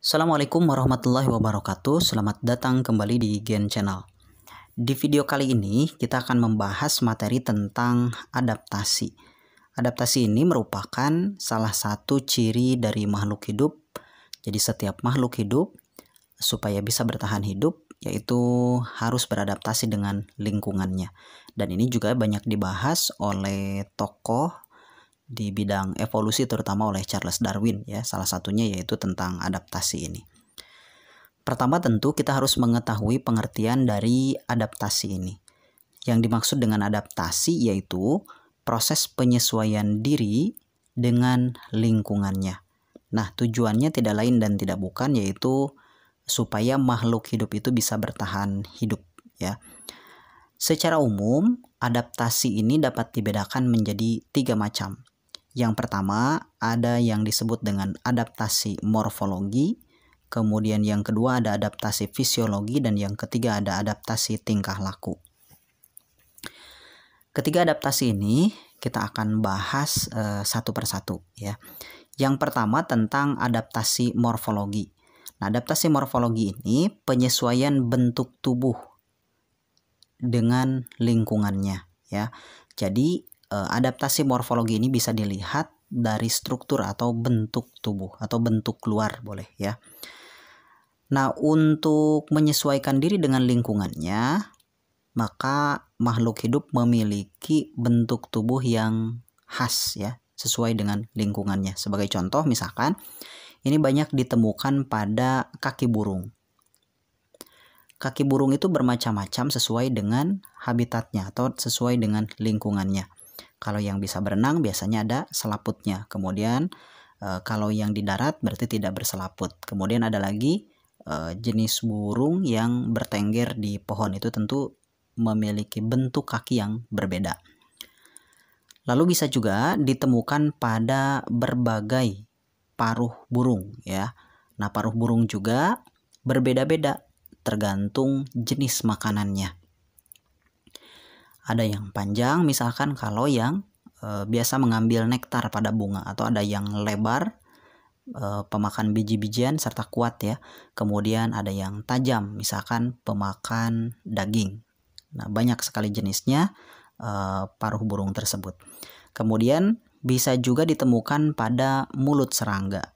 Assalamualaikum warahmatullahi wabarakatuh Selamat datang kembali di Gen Channel Di video kali ini kita akan membahas materi tentang adaptasi Adaptasi ini merupakan salah satu ciri dari makhluk hidup Jadi setiap makhluk hidup supaya bisa bertahan hidup yaitu harus beradaptasi dengan lingkungannya. Dan ini juga banyak dibahas oleh tokoh di bidang evolusi terutama oleh Charles Darwin ya, salah satunya yaitu tentang adaptasi ini. Pertama tentu kita harus mengetahui pengertian dari adaptasi ini. Yang dimaksud dengan adaptasi yaitu proses penyesuaian diri dengan lingkungannya. Nah, tujuannya tidak lain dan tidak bukan yaitu supaya makhluk hidup itu bisa bertahan hidup ya. Secara umum, adaptasi ini dapat dibedakan menjadi tiga macam. Yang pertama, ada yang disebut dengan adaptasi morfologi, kemudian yang kedua ada adaptasi fisiologi, dan yang ketiga ada adaptasi tingkah laku. Ketiga adaptasi ini kita akan bahas uh, satu persatu ya. Yang pertama tentang adaptasi morfologi. Nah, adaptasi morfologi ini penyesuaian bentuk tubuh dengan lingkungannya ya. Jadi Eh, adaptasi morfologi ini bisa dilihat dari struktur atau bentuk tubuh atau bentuk luar boleh ya. Nah, untuk menyesuaikan diri dengan lingkungannya, maka makhluk hidup memiliki bentuk tubuh yang khas ya, sesuai dengan lingkungannya. Sebagai contoh misalkan ini banyak ditemukan pada kaki burung. Kaki burung itu bermacam-macam sesuai dengan habitatnya atau sesuai dengan lingkungannya. Kalau yang bisa berenang biasanya ada selaputnya. Kemudian eh, kalau yang di darat berarti tidak berselaput. Kemudian ada lagi eh, jenis burung yang bertengger di pohon itu tentu memiliki bentuk kaki yang berbeda. Lalu bisa juga ditemukan pada berbagai paruh burung ya. Nah, paruh burung juga berbeda-beda tergantung jenis makanannya ada yang panjang misalkan kalau yang e, biasa mengambil nektar pada bunga atau ada yang lebar e, pemakan biji-bijian serta kuat ya kemudian ada yang tajam misalkan pemakan daging nah banyak sekali jenisnya e, paruh burung tersebut kemudian bisa juga ditemukan pada mulut serangga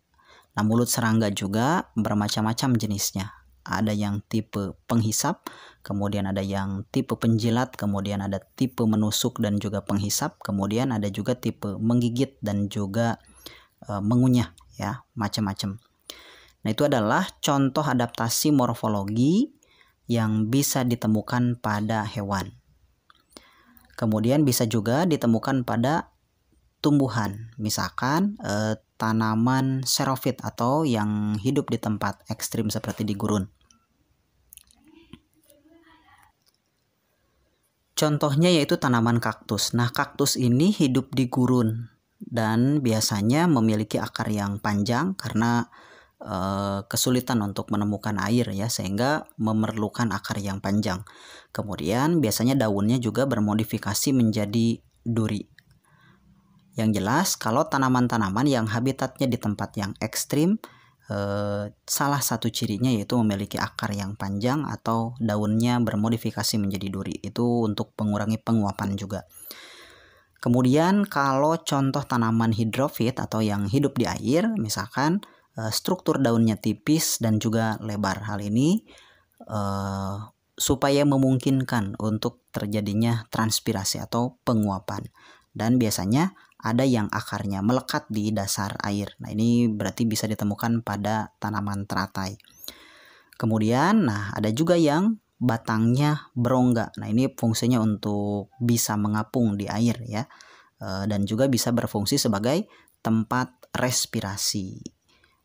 nah mulut serangga juga bermacam-macam jenisnya ada yang tipe penghisap, kemudian ada yang tipe penjilat, kemudian ada tipe menusuk dan juga penghisap, kemudian ada juga tipe menggigit dan juga e, mengunyah ya, macam-macam. Nah, itu adalah contoh adaptasi morfologi yang bisa ditemukan pada hewan. Kemudian bisa juga ditemukan pada tumbuhan. Misalkan e, tanaman serofit atau yang hidup di tempat ekstrim seperti di gurun. Contohnya yaitu tanaman kaktus. Nah, kaktus ini hidup di gurun dan biasanya memiliki akar yang panjang karena e, kesulitan untuk menemukan air ya, sehingga memerlukan akar yang panjang. Kemudian biasanya daunnya juga bermodifikasi menjadi duri. Yang jelas kalau tanaman-tanaman yang habitatnya di tempat yang ekstrim eh, salah satu cirinya yaitu memiliki akar yang panjang atau daunnya bermodifikasi menjadi duri itu untuk mengurangi penguapan juga. Kemudian kalau contoh tanaman hidrofit atau yang hidup di air misalkan eh, struktur daunnya tipis dan juga lebar. Hal ini eh, supaya memungkinkan untuk terjadinya transpirasi atau penguapan. Dan biasanya ada yang akarnya melekat di dasar air. Nah, ini berarti bisa ditemukan pada tanaman teratai. Kemudian, nah ada juga yang batangnya berongga. Nah, ini fungsinya untuk bisa mengapung di air ya. E, dan juga bisa berfungsi sebagai tempat respirasi.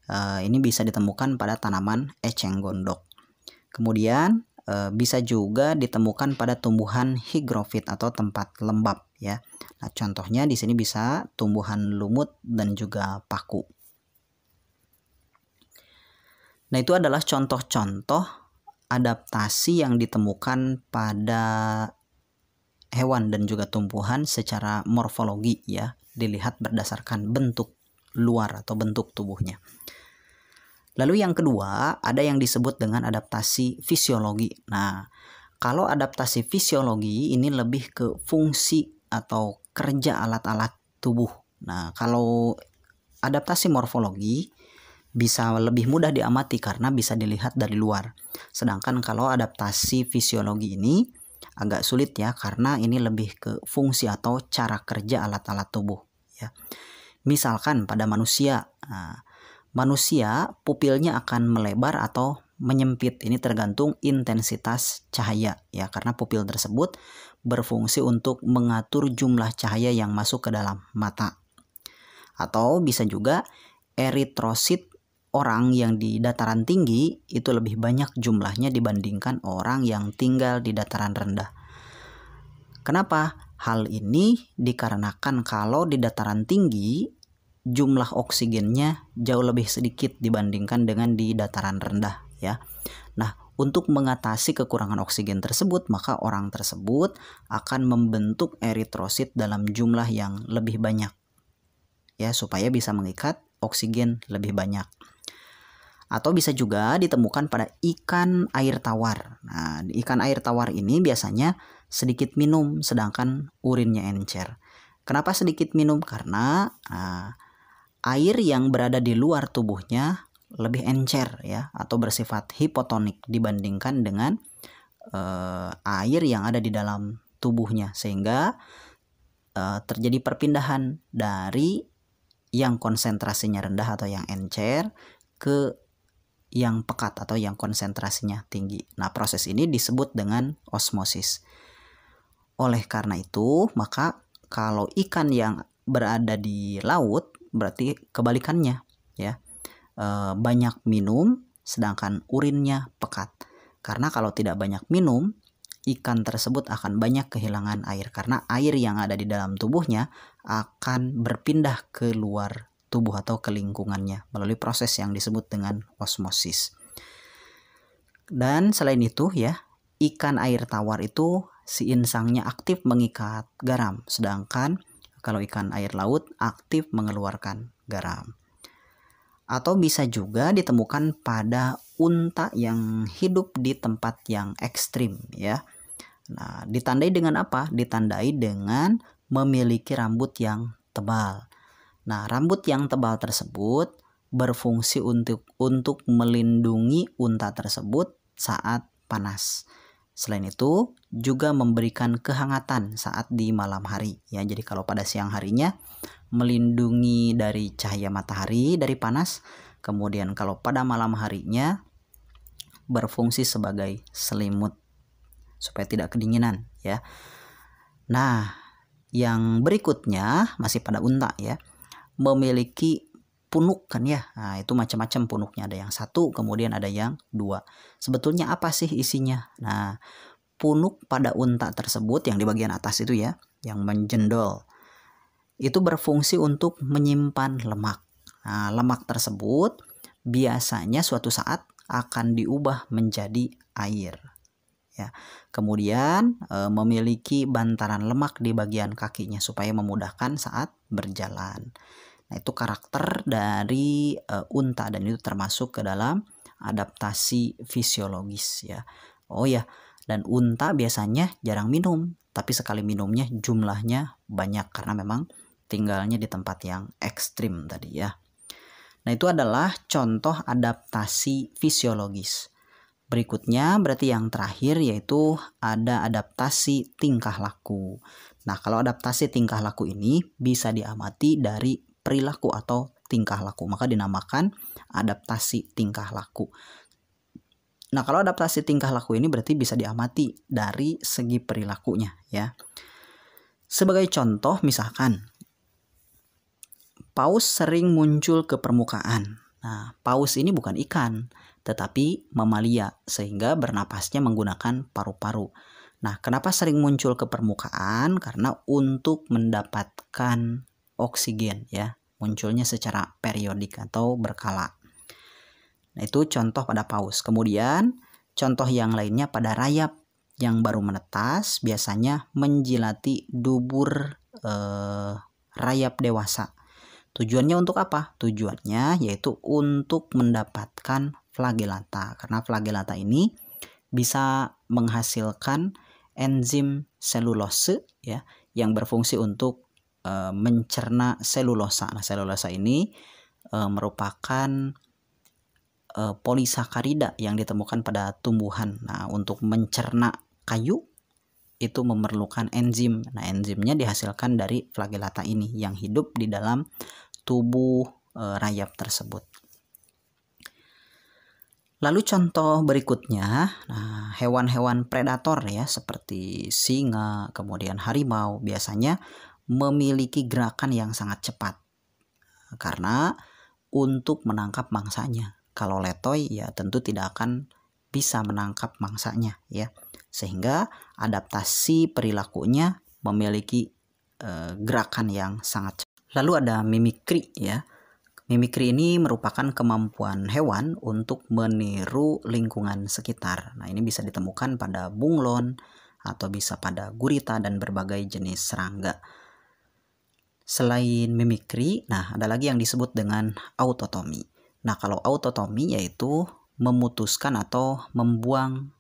E, ini bisa ditemukan pada tanaman eceng gondok. Kemudian e, bisa juga ditemukan pada tumbuhan higrofit atau tempat lembab ya. Nah, contohnya di sini bisa tumbuhan lumut dan juga paku. Nah, itu adalah contoh-contoh adaptasi yang ditemukan pada hewan dan juga tumbuhan secara morfologi ya, dilihat berdasarkan bentuk luar atau bentuk tubuhnya. Lalu yang kedua, ada yang disebut dengan adaptasi fisiologi. Nah, kalau adaptasi fisiologi ini lebih ke fungsi atau kerja alat-alat tubuh. Nah, kalau adaptasi morfologi bisa lebih mudah diamati karena bisa dilihat dari luar. Sedangkan kalau adaptasi fisiologi ini agak sulit ya karena ini lebih ke fungsi atau cara kerja alat-alat tubuh ya. Misalkan pada manusia, nah, manusia pupilnya akan melebar atau menyempit. Ini tergantung intensitas cahaya ya karena pupil tersebut berfungsi untuk mengatur jumlah cahaya yang masuk ke dalam mata. Atau bisa juga eritrosit orang yang di dataran tinggi itu lebih banyak jumlahnya dibandingkan orang yang tinggal di dataran rendah. Kenapa? Hal ini dikarenakan kalau di dataran tinggi jumlah oksigennya jauh lebih sedikit dibandingkan dengan di dataran rendah ya. Nah, untuk mengatasi kekurangan oksigen tersebut, maka orang tersebut akan membentuk eritrosit dalam jumlah yang lebih banyak. Ya, supaya bisa mengikat oksigen lebih banyak. Atau bisa juga ditemukan pada ikan air tawar. Nah, ikan air tawar ini biasanya sedikit minum sedangkan urinnya encer. Kenapa sedikit minum? Karena uh, air yang berada di luar tubuhnya lebih encer ya atau bersifat hipotonik dibandingkan dengan uh, air yang ada di dalam tubuhnya sehingga uh, terjadi perpindahan dari yang konsentrasinya rendah atau yang encer ke yang pekat atau yang konsentrasinya tinggi. Nah, proses ini disebut dengan osmosis. Oleh karena itu, maka kalau ikan yang berada di laut berarti kebalikannya, ya. Eh, banyak minum, sedangkan urinnya pekat. Karena kalau tidak banyak minum, ikan tersebut akan banyak kehilangan air karena air yang ada di dalam tubuhnya akan berpindah ke luar tubuh atau ke lingkungannya melalui proses yang disebut dengan osmosis. Dan selain itu ya, ikan air tawar itu si insangnya aktif mengikat garam, sedangkan kalau ikan air laut aktif mengeluarkan garam atau bisa juga ditemukan pada unta yang hidup di tempat yang ekstrim ya. Nah, ditandai dengan apa? Ditandai dengan memiliki rambut yang tebal. Nah, rambut yang tebal tersebut berfungsi untuk untuk melindungi unta tersebut saat panas. Selain itu, juga memberikan kehangatan saat di malam hari. Ya, jadi kalau pada siang harinya melindungi dari cahaya matahari dari panas, kemudian kalau pada malam harinya berfungsi sebagai selimut supaya tidak kedinginan, ya. Nah, yang berikutnya masih pada unta ya. Memiliki punuk kan ya. Nah, itu macam-macam punuknya ada yang satu, kemudian ada yang dua. Sebetulnya apa sih isinya? Nah, punuk pada unta tersebut yang di bagian atas itu ya, yang menjendol. Itu berfungsi untuk menyimpan lemak. Nah, lemak tersebut biasanya suatu saat akan diubah menjadi air. Ya. Kemudian e, memiliki bantaran lemak di bagian kakinya supaya memudahkan saat berjalan. Nah, itu karakter dari uh, unta dan itu termasuk ke dalam adaptasi fisiologis ya. Oh ya, dan unta biasanya jarang minum, tapi sekali minumnya jumlahnya banyak karena memang tinggalnya di tempat yang ekstrim tadi ya. Nah itu adalah contoh adaptasi fisiologis. Berikutnya berarti yang terakhir yaitu ada adaptasi tingkah laku. Nah kalau adaptasi tingkah laku ini bisa diamati dari perilaku atau tingkah laku. Maka dinamakan adaptasi tingkah laku. Nah, kalau adaptasi tingkah laku ini berarti bisa diamati dari segi perilakunya ya. Sebagai contoh misalkan paus sering muncul ke permukaan. Nah, paus ini bukan ikan, tetapi mamalia sehingga bernapasnya menggunakan paru-paru. Nah, kenapa sering muncul ke permukaan? Karena untuk mendapatkan oksigen ya, munculnya secara periodik atau berkala. Nah, itu contoh pada paus. Kemudian contoh yang lainnya pada rayap yang baru menetas biasanya menjilati dubur eh, rayap dewasa. Tujuannya untuk apa? Tujuannya yaitu untuk mendapatkan flagelata. Karena flagelata ini bisa menghasilkan enzim selulose ya yang berfungsi untuk Eh, mencerna selulosa. Nah, selulosa ini uh, merupakan uh, polisakarida yang ditemukan pada tumbuhan. Nah, untuk mencerna kayu itu memerlukan enzim. Nah, enzimnya dihasilkan dari flagelata ini yang hidup di dalam tubuh uh, rayap tersebut. Lalu contoh berikutnya, nah hewan-hewan predator ya seperti singa, kemudian harimau biasanya memiliki gerakan yang sangat cepat karena untuk menangkap mangsanya. Kalau letoy ya tentu tidak akan bisa menangkap mangsanya ya. Sehingga adaptasi perilakunya memiliki e, gerakan yang sangat cepat. Lalu ada mimikri ya. Mimikri ini merupakan kemampuan hewan untuk meniru lingkungan sekitar. Nah, ini bisa ditemukan pada bunglon atau bisa pada gurita dan berbagai jenis serangga. Selain mimikri, nah ada lagi yang disebut dengan autotomi. Nah, kalau autotomi yaitu memutuskan atau membuang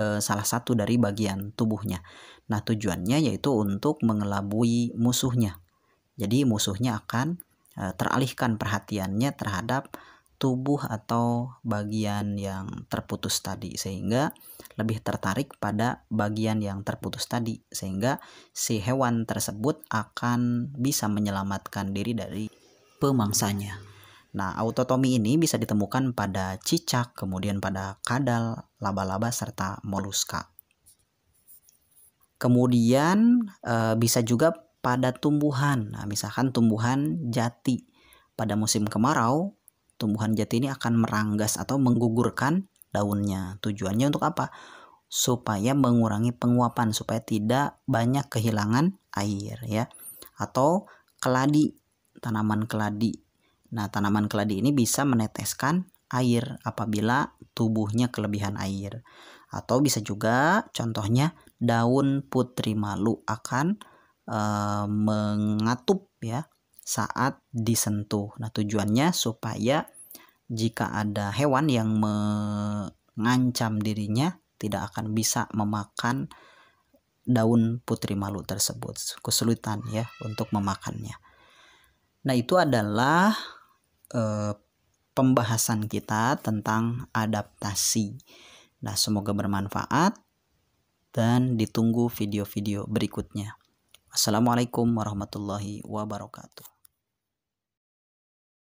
e, salah satu dari bagian tubuhnya. Nah, tujuannya yaitu untuk mengelabui musuhnya. Jadi musuhnya akan e, teralihkan perhatiannya terhadap tubuh atau bagian yang terputus tadi sehingga lebih tertarik pada bagian yang terputus tadi sehingga si hewan tersebut akan bisa menyelamatkan diri dari pemangsanya. Nah, autotomi ini bisa ditemukan pada cicak, kemudian pada kadal, laba-laba serta moluska. Kemudian e, bisa juga pada tumbuhan. Nah, misalkan tumbuhan jati pada musim kemarau tumbuhan jati ini akan meranggas atau menggugurkan daunnya. Tujuannya untuk apa? Supaya mengurangi penguapan, supaya tidak banyak kehilangan air ya. Atau keladi, tanaman keladi. Nah, tanaman keladi ini bisa meneteskan air apabila tubuhnya kelebihan air. Atau bisa juga contohnya daun putri malu akan e, mengatup ya saat disentuh. Nah, tujuannya supaya jika ada hewan yang mengancam dirinya tidak akan bisa memakan daun putri malu tersebut. Kesulitan ya untuk memakannya. Nah, itu adalah eh, pembahasan kita tentang adaptasi. Nah, semoga bermanfaat dan ditunggu video-video berikutnya. Assalamualaikum warahmatullahi wabarakatuh.